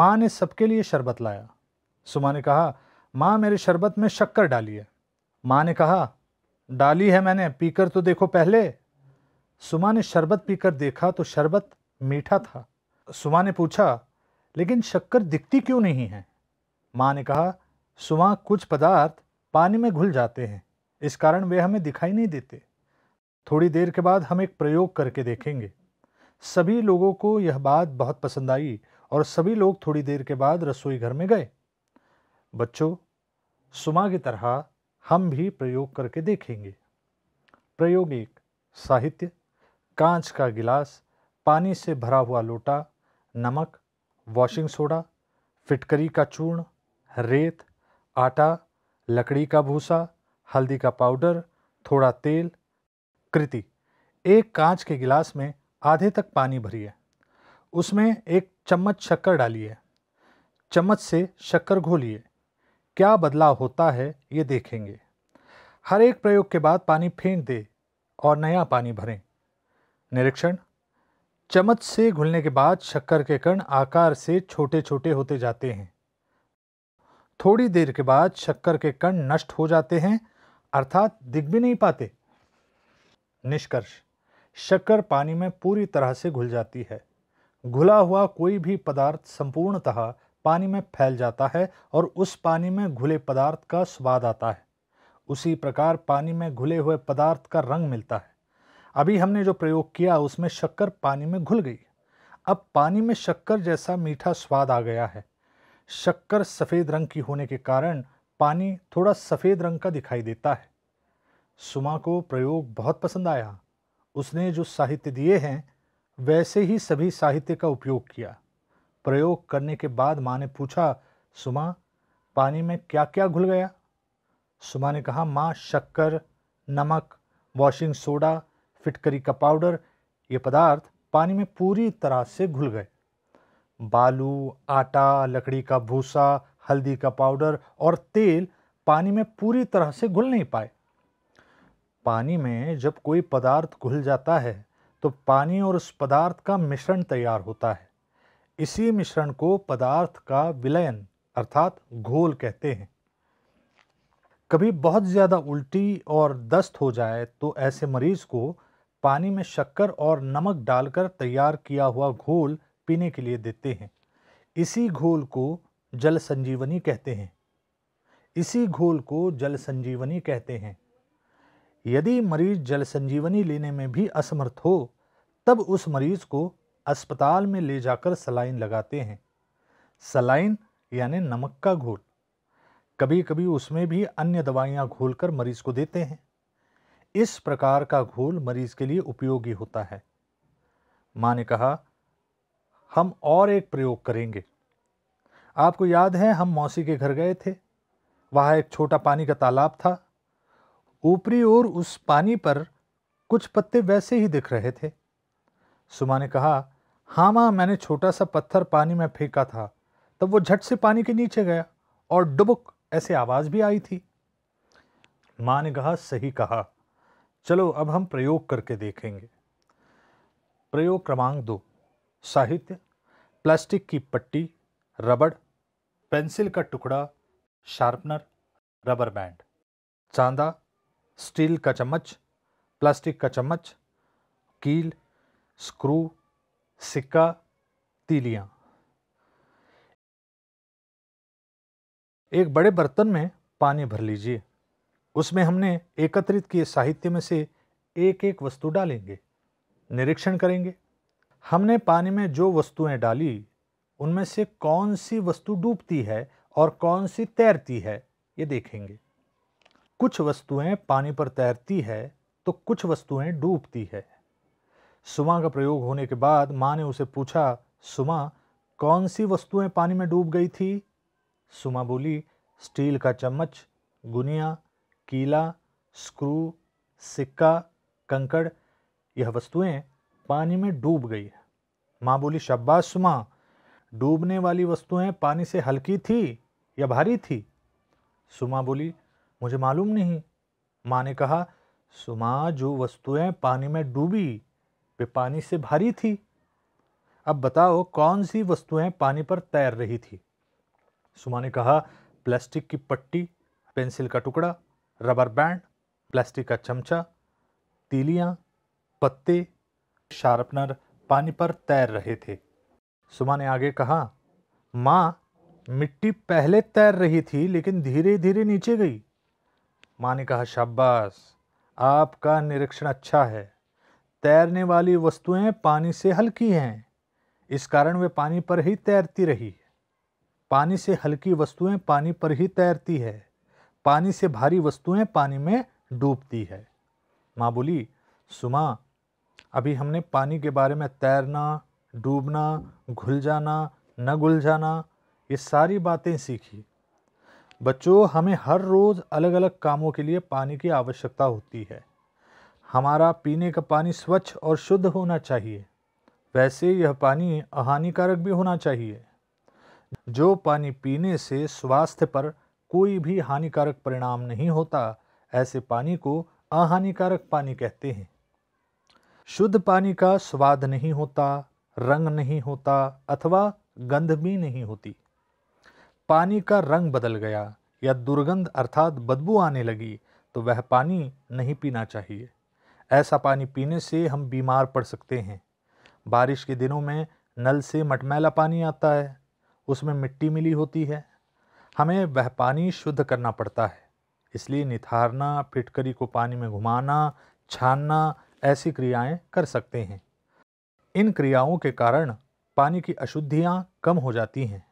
माँ ने सबके लिए शरबत लाया सुमा ने कहा माँ मेरे शरबत में शक्कर डाली है माँ ने कहा डाली है मैंने पीकर तो देखो पहले सुमा ने शरबत पीकर देखा तो शरबत मीठा था सुमा ने पूछा लेकिन शक्कर दिखती क्यों नहीं है माँ ने कहा सुमा कुछ पदार्थ पानी में घुल जाते हैं इस कारण वे हमें दिखाई नहीं देते थोड़ी देर के बाद हम एक प्रयोग करके देखेंगे सभी लोगों को यह बात बहुत पसंद आई और सभी लोग थोड़ी देर के बाद रसोई घर में गए बच्चों सुमा की तरह हम भी प्रयोग करके देखेंगे प्रयोग एक साहित्य कांच का गिलास पानी से भरा हुआ लोटा नमक वॉशिंग सोडा फिटकरी का चूर्ण रेत आटा लकड़ी का भूसा हल्दी का पाउडर थोड़ा तेल कृति एक कांच के गिलास में आधे तक पानी भरिए उसमें एक चम्मच शक्कर डालिए चम्मच से शक्कर घोलिए क्या बदलाव होता है ये देखेंगे हर एक प्रयोग के बाद पानी फेंक दे और नया पानी भरें निरीक्षण चम्मच से घुलने के बाद शक्कर के कण आकार से छोटे छोटे होते जाते हैं थोड़ी देर के बाद शक्कर के कण नष्ट हो जाते हैं अर्थात दिख भी नहीं पाते निष्कर्ष शक्कर पानी में पूरी तरह से घुल जाती है घुला हुआ कोई भी पदार्थ संपूर्णतः पानी में फैल जाता है और उस पानी में घुले पदार्थ का स्वाद आता है उसी प्रकार पानी में घुले हुए पदार्थ का रंग मिलता है अभी हमने जो प्रयोग किया उसमें शक्कर पानी में घुल गई अब पानी में शक्कर जैसा मीठा स्वाद आ गया है शक्कर सफ़ेद रंग की होने के कारण पानी थोड़ा सफ़ेद रंग का दिखाई देता है सुमा को प्रयोग बहुत पसंद आया उसने जो साहित्य दिए हैं वैसे ही सभी साहित्य का उपयोग किया प्रयोग करने के बाद माँ ने पूछा सुमा पानी में क्या क्या घुल गया सुमा ने कहा माँ शक्कर नमक वॉशिंग सोडा फिटकरी का पाउडर ये पदार्थ पानी में पूरी तरह से घुल गए बालू आटा लकड़ी का भूसा हल्दी का पाउडर और तेल पानी में पूरी तरह से घुल नहीं पाए पानी में जब कोई पदार्थ घुल जाता है तो पानी और उस पदार्थ का मिश्रण तैयार होता है इसी मिश्रण को पदार्थ का विलयन अर्थात घोल कहते हैं कभी बहुत ज़्यादा उल्टी और दस्त हो जाए तो ऐसे मरीज को पानी में शक्कर और नमक डालकर तैयार किया हुआ घोल पीने के लिए देते हैं इसी घोल को जल संजीवनी कहते हैं इसी घोल को जल संजीवनी कहते हैं यदि मरीज जल संजीवनी लेने में भी असमर्थ हो तब उस मरीज को अस्पताल में ले जाकर सलाइन लगाते हैं सलाइन यानी नमक का घोल कभी कभी उसमें भी अन्य दवाइयाँ घोलकर मरीज को देते हैं इस प्रकार का घोल मरीज के लिए उपयोगी होता है माँ ने कहा हम और एक प्रयोग करेंगे आपको याद है हम मौसी के घर गए थे वहाँ एक छोटा पानी का तालाब था ऊपरी ओर उस पानी पर कुछ पत्ते वैसे ही दिख रहे थे सुमा ने कहा हाँ माँ मैंने छोटा सा पत्थर पानी में फेंका था तब वो झट से पानी के नीचे गया और डुबुक ऐसे आवाज़ भी आई थी माँ ने कहा सही कहा चलो अब हम प्रयोग करके देखेंगे प्रयोग क्रमांक दो साहित्य प्लास्टिक की पट्टी रबड़ पेंसिल का टुकड़ा शार्पनर रबर बैंड चांदा स्टील का चम्मच प्लास्टिक का चम्मच कील स्क्रू सिक्का तीलियाँ एक बड़े बर्तन में पानी भर लीजिए उसमें हमने एकत्रित किए साहित्य में से एक एक वस्तु डालेंगे निरीक्षण करेंगे हमने पानी में जो वस्तुएं डाली उनमें से कौन सी वस्तु डूबती है और कौन सी तैरती है ये देखेंगे कुछ वस्तुएं पानी पर तैरती है तो कुछ वस्तुएं डूबती है सुमा का प्रयोग होने के बाद माँ ने उसे पूछा सुमा कौन सी वस्तुएं पानी में डूब गई थी सुमा बोली स्टील का चम्मच गुनिया कीला स्क्रू सिक्का कंकड़ यह वस्तुएं पानी में डूब गई है माँ बोली शब्बास सुमा डूबने वाली वस्तुएं पानी से हल्की थी या भारी थी सुमा बोली मुझे मालूम नहीं माँ ने कहा सुमा जो वस्तुएं पानी में डूबी वे पानी से भारी थी अब बताओ कौन सी वस्तुएं पानी पर तैर रही थी सुमा ने कहा प्लास्टिक की पट्टी पेंसिल का टुकड़ा रबर बैंड प्लास्टिक का चमचा तीलियाँ पत्ते शार्पनर पानी पर तैर रहे थे सुमा ने आगे कहा माँ मिट्टी पहले तैर रही थी लेकिन धीरे धीरे नीचे गई माँ ने कहा शाबाश आपका निरीक्षण अच्छा है तैरने वाली वस्तुएं पानी से हल्की हैं इस कारण वे पानी पर ही तैरती रही पानी से हल्की वस्तुएं पानी पर ही तैरती है पानी से भारी वस्तुएं पानी में डूबती है माँ बोली सुमा अभी हमने पानी के बारे में तैरना डूबना घुल जाना न घुल जाना ये सारी बातें सीखी बच्चों हमें हर रोज़ अलग अलग कामों के लिए पानी की आवश्यकता होती है हमारा पीने का पानी स्वच्छ और शुद्ध होना चाहिए वैसे यह पानी हानिकारक भी होना चाहिए जो पानी पीने से स्वास्थ्य पर कोई भी हानिकारक परिणाम नहीं होता ऐसे पानी को अहानिकारक पानी कहते हैं शुद्ध पानी का स्वाद नहीं होता रंग नहीं होता अथवा गंध भी नहीं होती पानी का रंग बदल गया या दुर्गंध अर्थात बदबू आने लगी तो वह पानी नहीं पीना चाहिए ऐसा पानी पीने से हम बीमार पड़ सकते हैं बारिश के दिनों में नल से मटमैला पानी आता है उसमें मिट्टी मिली होती है हमें वह पानी शुद्ध करना पड़ता है इसलिए निथारना फिटकरी को पानी में घुमाना छानना ऐसी क्रियाएं कर सकते हैं इन क्रियाओं के कारण पानी की अशुद्धियां कम हो जाती हैं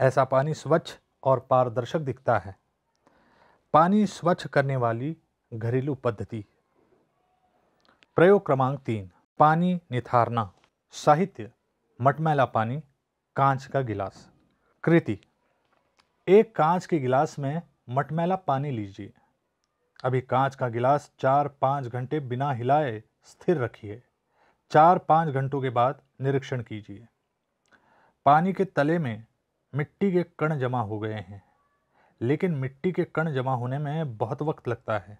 ऐसा पानी स्वच्छ और पारदर्शक दिखता है पानी स्वच्छ करने वाली घरेलू पद्धति प्रयोग क्रमांक तीन पानी निथारना साहित्य मटमैला पानी कांच का गिलास कृति एक कांच के गिलास में मटमैला पानी लीजिए अभी कांच का गिलास चार पाँच घंटे बिना हिलाए स्थिर रखिए चार पाँच घंटों के बाद निरीक्षण कीजिए पानी के तले में मिट्टी के कण जमा हो गए हैं लेकिन मिट्टी के कण जमा होने में बहुत वक्त लगता है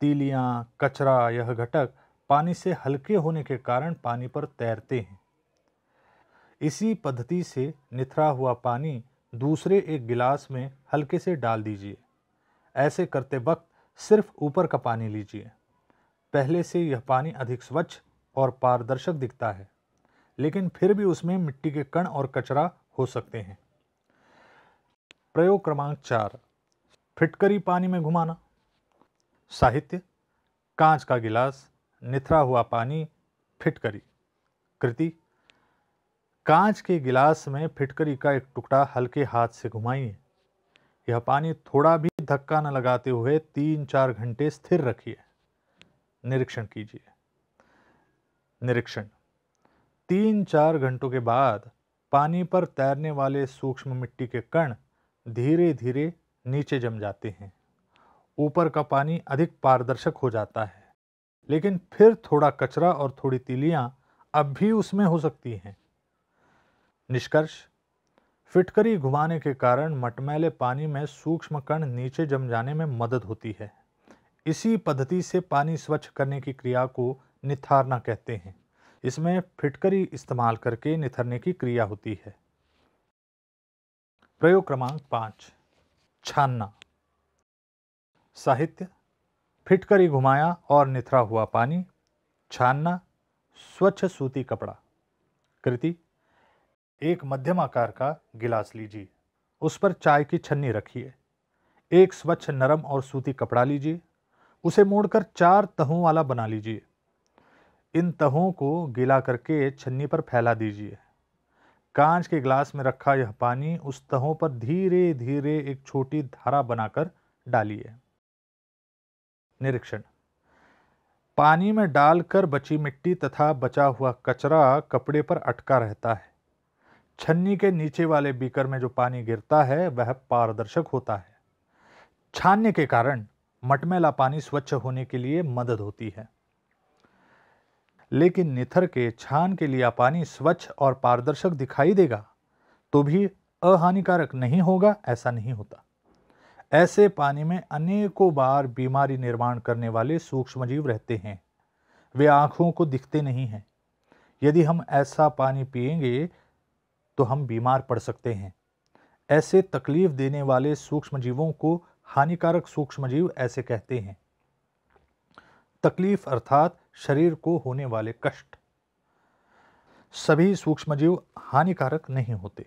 तीलियाँ कचरा यह घटक पानी से हल्के होने के कारण पानी पर तैरते हैं इसी पद्धति से निथरा हुआ पानी दूसरे एक गिलास में हल्के से डाल दीजिए ऐसे करते वक्त सिर्फ ऊपर का पानी लीजिए पहले से यह पानी अधिक स्वच्छ और पारदर्शक दिखता है लेकिन फिर भी उसमें मिट्टी के कण और कचरा हो सकते हैं प्रयोग क्रमांक चार फिटकरी पानी में घुमाना साहित्य कांच का गिलास निथरा हुआ पानी फिटकरी कृति कांच के गिलास में फिटकरी का एक टुकड़ा हल्के हाथ से घुमाइए यह पानी थोड़ा भी धक्का न लगाते हुए तीन चार घंटे स्थिर रखिए निरीक्षण कीजिए निरीक्षण तीन चार घंटों के बाद पानी पर तैरने वाले सूक्ष्म मिट्टी के कण धीरे धीरे नीचे जम जाते हैं ऊपर का पानी अधिक पारदर्शक हो जाता है लेकिन फिर थोड़ा कचरा और थोड़ी तीलियाँ अब भी उसमें हो सकती हैं निष्कर्ष फिटकरी घुमाने के कारण मटमैले पानी में सूक्ष्म कण नीचे जम जाने में मदद होती है इसी पद्धति से पानी स्वच्छ करने की क्रिया को निथारना कहते हैं इसमें फिटकरी इस्तेमाल करके निथरने की क्रिया होती है प्रयोग क्रमांक पाँच छानना साहित्य फिटकरी घुमाया और निथरा हुआ पानी छानना स्वच्छ सूती कपड़ा कृति एक मध्यम आकार का गिलास लीजिए उस पर चाय की छन्नी रखिए एक स्वच्छ नरम और सूती कपड़ा लीजिए उसे मोड़कर चार तहों वाला बना लीजिए इन तहों को गीला करके छन्नी पर फैला दीजिए कांच के ग्लास में रखा यह पानी उस तहों पर धीरे धीरे एक छोटी धारा बनाकर डालिए निरीक्षण पानी में डालकर बची मिट्टी तथा बचा हुआ कचरा कपड़े पर अटका रहता है छन्नी के नीचे वाले बीकर में जो पानी गिरता है वह पारदर्शक होता है छानने के कारण मटमैला पानी स्वच्छ होने के लिए मदद होती है लेकिन निथर के छान के लिया पानी स्वच्छ और पारदर्शक दिखाई देगा तो भी अहानिकारक नहीं होगा ऐसा नहीं होता ऐसे पानी में अनेकों बार बीमारी निर्माण करने वाले सूक्ष्मजीव रहते हैं वे आँखों को दिखते नहीं हैं यदि हम ऐसा पानी पिएंगे तो हम बीमार पड़ सकते हैं ऐसे तकलीफ देने वाले सूक्ष्मजीवों को हानिकारक सूक्ष्म जीव ऐसे कहते हैं तकलीफ अर्थात शरीर को होने वाले कष्ट सभी सूक्ष्मजीव हानिकारक नहीं होते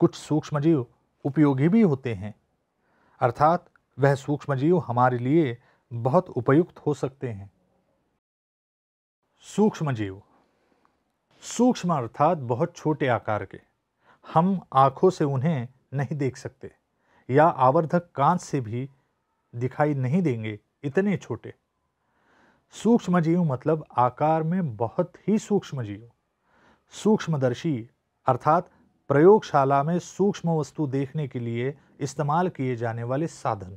कुछ सूक्ष्मजीव उपयोगी भी होते हैं अर्थात वह सूक्ष्मजीव हमारे लिए बहुत उपयुक्त हो सकते हैं सूक्ष्मजीव सूक्ष्म अर्थात बहुत छोटे आकार के हम आँखों से उन्हें नहीं देख सकते या आवर्धक कांच से भी दिखाई नहीं देंगे इतने छोटे सूक्ष्म जीव मतलब आकार में बहुत ही सूक्ष्म जीव सूक्ष्मदर्शी अर्थात प्रयोगशाला में सूक्ष्म वस्तु देखने के लिए इस्तेमाल किए जाने वाले साधन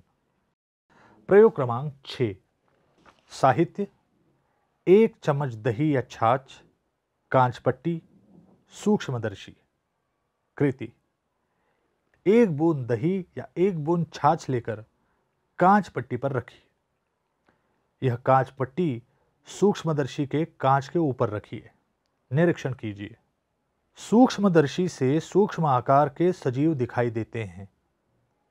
प्रयोग क्रमांक छ साहित्य एक चम्मच दही या छाछ कांच पट्टी सूक्ष्मदर्शी कृति एक बूंद दही या एक बूंद छाछ लेकर कांच पट्टी पर रखी यह कांच पट्टी सूक्ष्मदर्शी के कांच के ऊपर रखिए निरीक्षण कीजिए सूक्ष्मदर्शी से सूक्ष्म आकार के सजीव दिखाई देते हैं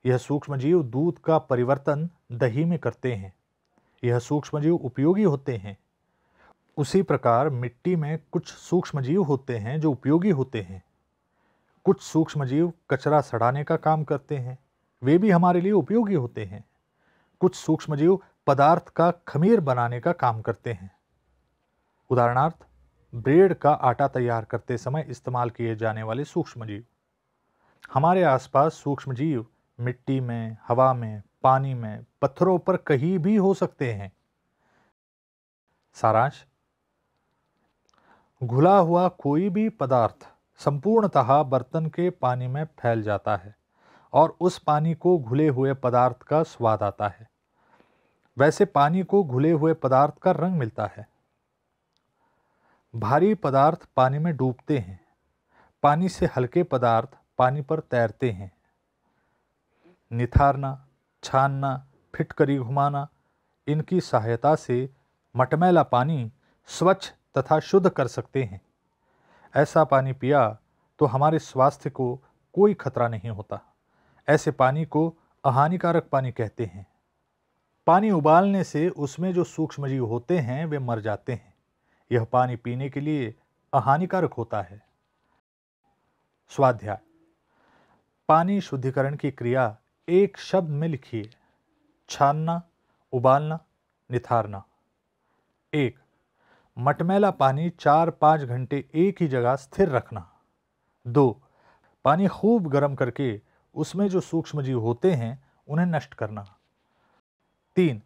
यह सूक्ष्म जीव दूध का परिवर्तन दही में करते हैं यह सूक्ष्म जीव उपयोगी होते हैं उसी प्रकार मिट्टी में कुछ सूक्ष्म जीव होते हैं जो उपयोगी होते हैं कुछ सूक्ष्म जीव कचरा सड़ाने का काम करते हैं वे भी हमारे लिए उपयोगी होते हैं कुछ सूक्ष्म जीव पदार्थ का खमीर बनाने का काम करते हैं उदाहरणार्थ ब्रेड का आटा तैयार करते समय इस्तेमाल किए जाने वाले सूक्ष्म जीव हमारे आसपास सूक्ष्म जीव मिट्टी में हवा में पानी में पत्थरों पर कहीं भी हो सकते हैं सारांश घुला हुआ कोई भी पदार्थ संपूर्णतः बर्तन के पानी में फैल जाता है और उस पानी को घुले हुए पदार्थ का स्वाद आता है वैसे पानी को घुले हुए पदार्थ का रंग मिलता है भारी पदार्थ पानी में डूबते हैं पानी से हल्के पदार्थ पानी पर तैरते हैं निथारना छानना फिटकरी घुमाना इनकी सहायता से मटमैला पानी स्वच्छ तथा शुद्ध कर सकते हैं ऐसा पानी पिया तो हमारे स्वास्थ्य को कोई खतरा नहीं होता ऐसे पानी को अहानिकारक पानी कहते हैं पानी उबालने से उसमें जो सूक्ष्म जीव होते हैं वे मर जाते हैं यह पानी पीने के लिए हानिकारक होता है स्वाध्याय पानी शुद्धिकरण की क्रिया एक शब्द में लिखिए छानना उबालना निथारना एक मटमैला पानी चार पाँच घंटे एक ही जगह स्थिर रखना दो पानी खूब गर्म करके उसमें जो सूक्ष्म जीव होते हैं उन्हें नष्ट करना तीन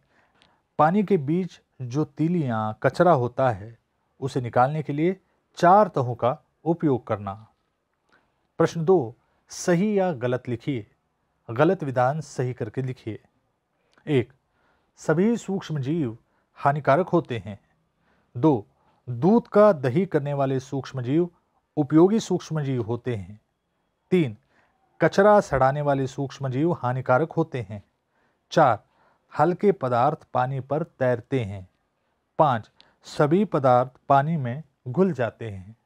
पानी के बीच जो तीलियाँ कचरा होता है उसे निकालने के लिए चार तहों का उपयोग करना प्रश्न दो सही या गलत लिखिए गलत विधान सही करके लिखिए एक सभी सूक्ष्म जीव हानिकारक होते हैं दो दूध का दही करने वाले सूक्ष्म जीव उपयोगी सूक्ष्म जीव होते हैं तीन कचरा सड़ाने वाले सूक्ष्म जीव हानिकारक होते हैं चार हल्के पदार्थ पानी पर तैरते हैं पाँच सभी पदार्थ पानी में घुल जाते हैं